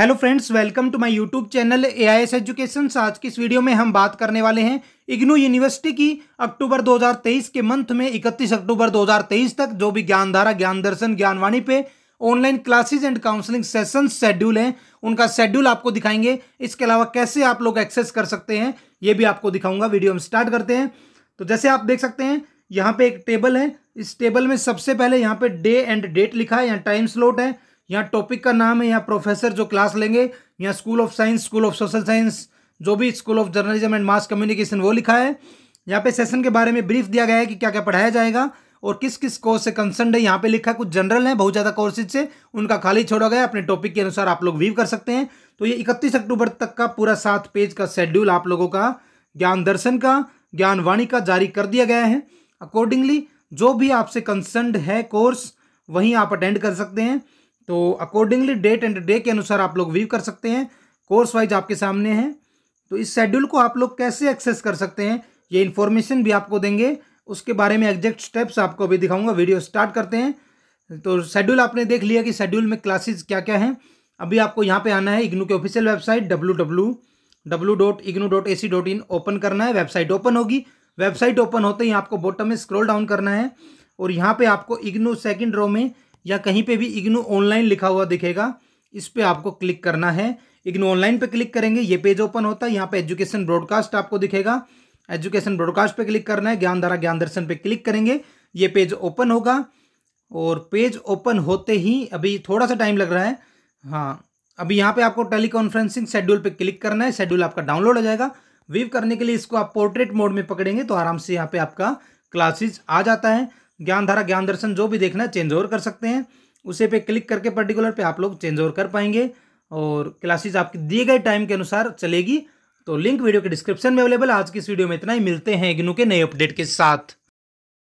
hello friends welcome to my YouTube channel AIS education आज की इस वीडियो में हम बात करने वाले हैं इग्नू यूनिवर्सिटी की अक्टूबर 2023 के मंथ में 31 अक्टूबर 2023 तक जो भी ज्ञानधारा ज्ञान दर्शन ज्ञानवाणी पे online classes and counselling session schedule हैं उनका शेड्यूल आपको दिखाएंगे इसके अलावा कैसे आप लोग एक्सेस कर सकते हैं ये भी आपको दिखाऊंगा वीडियो हम स्टार्ट करते हैं तो जैसे आप देख सकते हैं यहाँ पे एक टेबल है इस टेबल में सबसे पहले यहाँ पे डे एंड डेट लिखा है यहाँ टाइम स्लॉट है यहाँ टॉपिक का नाम है यहाँ प्रोफेसर जो क्लास लेंगे यहाँ school of science school of social science जो भी school of journalism and mass communication वो लिखा है यहाँ पे सेशन के बारे में ब्रीफ दिया गया है कि क्या क्या पढ़ाया जाएगा और किस किस कोर्स से कंसर्न है यहाँ पे लिखा है कुछ जनरल है बहुत ज़्यादा कोर्सेज से उनका खाली छोड़ा गया अपने टॉपिक के अनुसार आप लोग व्यू कर सकते हैं तो ये इकतीस अक्टूबर तक का पूरा सात पेज का शेड्यूल आप लोगों का ज्ञान दर्शन का ज्ञान वाणी का जारी कर दिया गया है अकॉर्डिंगली जो भी आपसे कंसर्न है कोर्स वहीं आप अटेंड कर सकते हैं तो अकॉर्डिंगली डेट एंड डे के अनुसार आप लोग व्यू कर सकते हैं कोर्स वाइज आपके सामने हैं तो इस शेड्यूल को आप लोग कैसे एक्सेस कर सकते हैं ये इन्फॉर्मेशन भी आपको देंगे उसके बारे में एग्जैक्ट स्टेप्स आपको अभी दिखाऊंगा वीडियो स्टार्ट करते हैं तो शेड्यूल आपने देख लिया कि शेड्यूल में क्लासेज क्या क्या हैं अभी आपको यहाँ पे आना है इग्नू के official website W W W dot IGNOU dot A C dot in open करना है वेबसाइट ओपन होगी वेबसाइट ओपन होते ही आपको बॉटम में स्क्रोल डाउन करना है और यहाँ पर आपको इग्नू सेकेंड रो में या कहीं पे भी इग्नू ऑनलाइन लिखा हुआ दिखेगा इस पर आपको क्लिक करना है इग्नू ऑनलाइन पे क्लिक करेंगे ये पेज ओपन होता है यहाँ पे एजुकेशन ब्रॉडकास्ट आपको दिखेगा एजुकेशन ब्रॉडकास्ट पे क्लिक करना है धारा ज्ञान दर्शन पे क्लिक करेंगे ये पेज ओपन होगा और पेज ओपन होते ही अभी थोड़ा सा टाइम लग रहा है हाँ अभी यहाँ पे आपको टेली कॉन्फ्रेंसिंग शेड्यूल पे क्लिक करना है शेड्यूल आपका डाउनलोड हो जाएगा वीव करने के लिए इसको आप पोर्ट्रेट मोड में पकड़ेंगे तो आराम से यहाँ पे आपका क्लासेस आ जाता है ज्ञानधारा ज्ञान दर्शन जो भी देखना है चेंज ओवर कर सकते हैं उसे पे क्लिक करके पर्टिकुलर पे आप लोग चेंज ओवर कर पाएंगे और क्लासेज आपके दिए गए टाइम के अनुसार चलेगी तो लिंक वीडियो के डिस्क्रिप्शन में अवेलेबल आज की इस वीडियो में इतना ही मिलते हैं इग्नू के नए अपडेट के साथ